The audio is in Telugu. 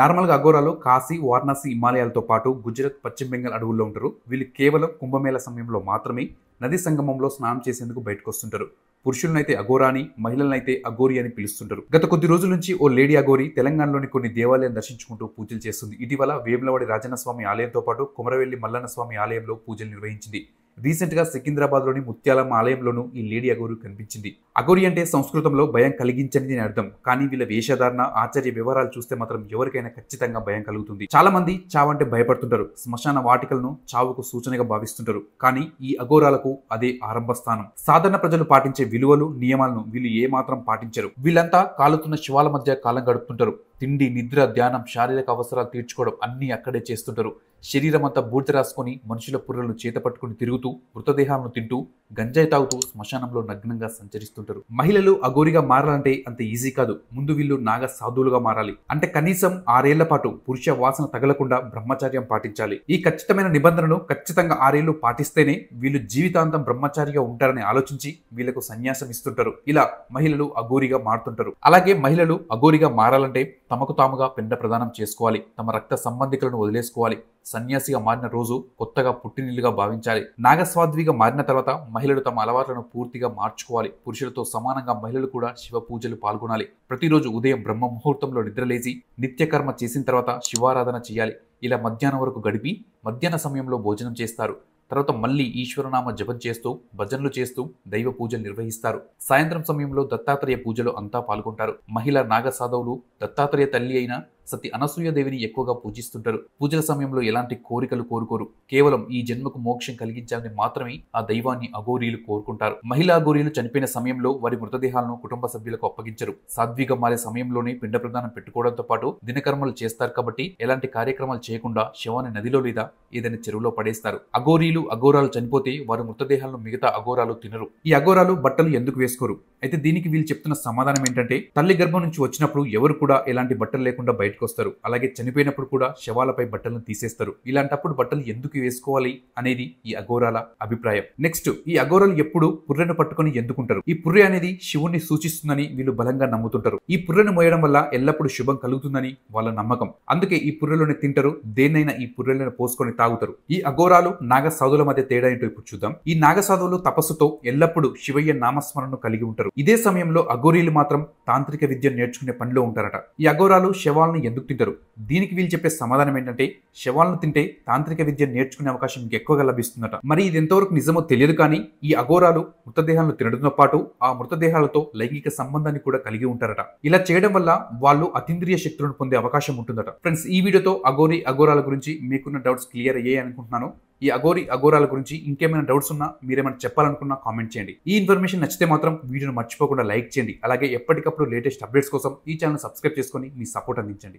నార్మల్గా అఘోరాలు కాశీ వారణాసి హిమాలయాలతో పాటు గుజరాత్ పశ్చిమ బెంగాల్ అడవుల్లో ఉంటారు వీళ్ళు కేవలం కుంభమేళ సమయంలో మాత్రమే నది సంగమంలో స్నానం చేసేందుకు బయటకు వస్తుంటారు పురుషులనైతే అఘోరా అని మహిళలనైతే అఘోరి అని పిలుస్తుంటారు గత కొద్ది రోజుల నుంచి ఓ లేడీ అఘోరి తెలంగాణలోని కొన్ని దేవాలయాలు దర్శించుకుంటూ పూజలు చేస్తుంది ఇటీవల వేములవాడి రాజన్న స్వామి ఆలయంతో పాటు కుమరవెల్లి మల్లన్న స్వామి ఆలయంలో పూజలు నిర్వహించింది రీసెంట్గా సికింద్రాబాద్లోని ముత్యాలమ్మ ఆలయంలోనూ ఈ లేడీ అగోరి కనిపించింది అగోరి అంటే సంస్కృతంలో భయం కలిగించనిది అని అర్థం కానీ వీళ్ళ వేషధారణ ఆచార్య వివరాలు చూస్తే మాత్రం ఎవరికైనా ఖచ్చితంగా భయం కలుగుతుంది చాలా మంది చావంటే భయపడుతుంటారు శ్మశాన వాటికలను చావుకు సూచనగా భావిస్తుంటారు కానీ ఈ అఘోరాలకు అదే ఆరంభ స్థానం సాధారణ ప్రజలు పాటించే విలువలు నియమాలను వీళ్ళు ఏమాత్రం పాటించరు వీళ్ళంతా కాలుతున్న శివాల మధ్య కాలం గడుపుతుంటారు తిండి నిద్ర ధ్యానం శారీరక అవసరాలు తీర్చుకోవడం అన్నీ అక్కడే చేస్తుంటారు శరీరం అంతా బూర్త రాసుకొని మనుషుల పుర్రలను చేత పట్టుకుని తిరుగుతూ మృతదేహాలను తింటూ గంజాయి తాగుతూ శ్మశానంలో నగ్నంగా సంచరిస్తుంటారు మహిళలు అఘోరిగా మారాలంటే అంత ఈజీ కాదు ముందు వీళ్ళు నాగ సాధువులుగా మారాలి అంటే కనీసం ఆరేళ్ల పాటు పురుష వాసన తగలకుండా బ్రహ్మచార్యం పాటించాలి ఈ ఖచ్చితమైన నిబంధనను ఖచ్చితంగా ఆరేళ్లు పాటిస్తేనే వీళ్ళు జీవితాంతం బ్రహ్మచారిగా ఉంటారని ఆలోచించి వీళ్లకు సన్యాసం ఇస్తుంటారు ఇలా మహిళలు అఘోరిగా మారుతుంటారు అలాగే మహిళలు అఘోరిగా మారాలంటే తమకు తాముగా పిండ ప్రదానం చేసుకోవాలి తమ రక్త సంబంధికులను వదిలేసుకోవాలి సన్యాసిగా మారిన రోజు కొత్తగా పుట్టినిల్లుగా భావించాలి నాగస్వాద్విగా మారిన తర్వాత మహిళలు తమ అలవాట్లను పూర్తిగా మార్చుకోవాలి పురుషులతో సమానంగా మహిళలు కూడా శివ పూజలు పాల్గొనాలి ప్రతిరోజు ఉదయం బ్రహ్మ ముహూర్తంలో నిద్రలేసి నిత్యకర్మ చేసిన తర్వాత శివారాధన చేయాలి ఇలా మధ్యాహ్నం వరకు గడిపి మధ్యాహ్న సమయంలో భోజనం చేస్తారు తర్వాత మళ్ళీ ఈశ్వరనామ జపం చేస్తూ భజనలు చేస్తూ దైవ పూజలు నిర్వహిస్తారు సాయంత్రం సమయంలో దత్తాత్రేయ పూజలు అంతా పాల్గొంటారు మహిళ నాగసాదవులు దత్తాత్రేయ తల్లి అయిన సతి అనసూయదేవిని ఎక్కువగా పూజిస్తుంటారు పూజల సమయంలో ఎలాంటి కోరికలు కోరుకోరు కేవలం ఈ జన్మకు మోక్షం కలిగించాలని మాత్రమే ఆ దైవాన్ని అఘోరీలు కోరుకుంటారు మహిళా అఘోరీలు చనిపోయిన సమయంలో వారి మృతదేహాలను కుటుంబ సభ్యులకు అప్పగించరు సాద్విగా మారే సమయంలోనే పిండ ప్రదానం పెట్టుకోవడంతో పాటు దినకర్మలు చేస్తారు కాబట్టి ఎలాంటి కార్యక్రమాలు చేయకుండా శవాన్ని నదిలో లేదా ఏదైనా చెరువులో పడేస్తారు అఘోరీలు అఘోరాలు చనిపోతే వారి మృతదేహాలను మిగతా అఘోరాలు తినరు ఈ అఘోరాలు బట్టలు ఎందుకు వేసుకోరు అయితే దీనికి వీళ్ళు చెప్తున్న సమాధానం ఏంటంటే తల్లి గర్భం నుంచి వచ్చినప్పుడు ఎవరు కూడా ఎలాంటి బట్టలు లేకుండా బయటకు వస్తారు అలాగే చనిపోయినప్పుడు కూడా శవాలపై బట్టలను తీసేస్తారు ఇలాంటప్పుడు బట్టలు ఎందుకు వేసుకోవాలి అనేది ఈ అఘోరాల అభిప్రాయం నెక్స్ట్ ఈ అఘోరాలు ఎప్పుడు పుర్రెను పట్టుకుని ఎందుకుంటారు ఈ పుర్రె అనేది శివుణ్ణి సూచిస్తుందని వీళ్ళు బలంగా నమ్ముతుంటారు ఈ పుర్రెను మోయడం వల్ల ఎల్లప్పుడూ శుభం కలుగుతుందని వాళ్ళ నమ్మకం అందుకే ఈ పుర్రెలోనే తింటారు దేన్నైనా ఈ పుర్రెలను పోసుకొని తాగుతారు ఈ అఘోరాలు నాగ సాధువుల మధ్య తేడా ఏంటో ఇప్పుడు చూద్దాం ఈ నాగ సాధువులు తపస్సుతో ఎల్లప్పుడూ శివయ్య నామస్మరణను కలిగి ఉంటారు ఇదే సమయంలో అఘోరీలు మాత్రం తాంత్రిక విద్య నేర్చుకునే పనిలో ఉంటారట ఈ అఘోరాలు శవాలను ఎందుకు తింటారు దీనికి వీళ్ళు చెప్పే సమాధానం ఏంటంటే శవాలను తింటే తాంత్రిక విద్య నేర్చుకునే అవకాశం ఎక్కువగా లభిస్తుందట మరి ఇది ఎంతవరకు నిజమో తెలియదు కానీ ఈ అఘోరాలు మృతదేహాలను తినడంతో పాటు ఆ మృతదేహాలతో లైంగిక సంబంధాన్ని కూడా కలిగి ఉంటారట ఇలా చేయడం వల్ల వాళ్ళు అతీంద్రియ శక్తులను పొందే అవకాశం ఉంటుందట ఫ్రెండ్స్ ఈ వీడియోతో అఘోరీ అఘోరాల గురించి మీకున్న డౌట్స్ క్లియర్ అయ్యాయి అనుకుంటున్నాను ఈ అఘోరి అఘోరాల గురించి ఇంకేమైనా డౌట్స్ ఉన్నా మీరేమైనా చెప్పాలనుకున్నా కామెంట్ చేయండి ఈ ఇన్ఫర్మేషన్ నచ్చితే మాత్రం వీడియోను మర్చిపోకుండా లైక్ చేయండి అలాగే ఎప్పటికప్పుడు లేటెస్ట్ అప్డేట్స్ కోసం ఈ ఛానల్ సబ్స్క్రైబ్ చేసుకొని మీ సపోర్ట్ అందించండి